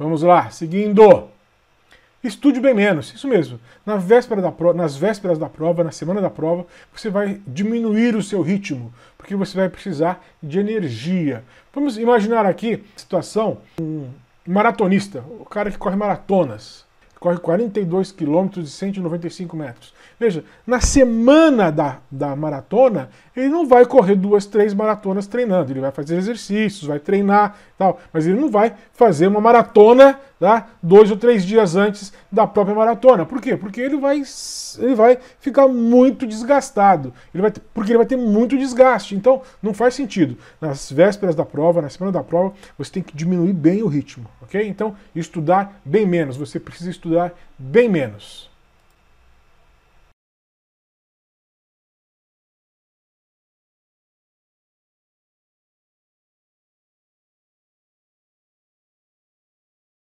Vamos lá, seguindo. Estude bem menos, isso mesmo. Na véspera da prova, nas vésperas da prova, na semana da prova, você vai diminuir o seu ritmo, porque você vai precisar de energia. Vamos imaginar aqui a situação um maratonista, o cara que corre maratonas corre 42 quilômetros e 195 metros. Veja, na semana da, da maratona, ele não vai correr duas, três maratonas treinando. Ele vai fazer exercícios, vai treinar tal, mas ele não vai fazer uma maratona tá, dois ou três dias antes da própria maratona. Por quê? Porque ele vai, ele vai ficar muito desgastado. Ele vai, porque ele vai ter muito desgaste. Então, não faz sentido. Nas vésperas da prova, na semana da prova, você tem que diminuir bem o ritmo ok? Então, estudar bem menos, você precisa estudar bem menos.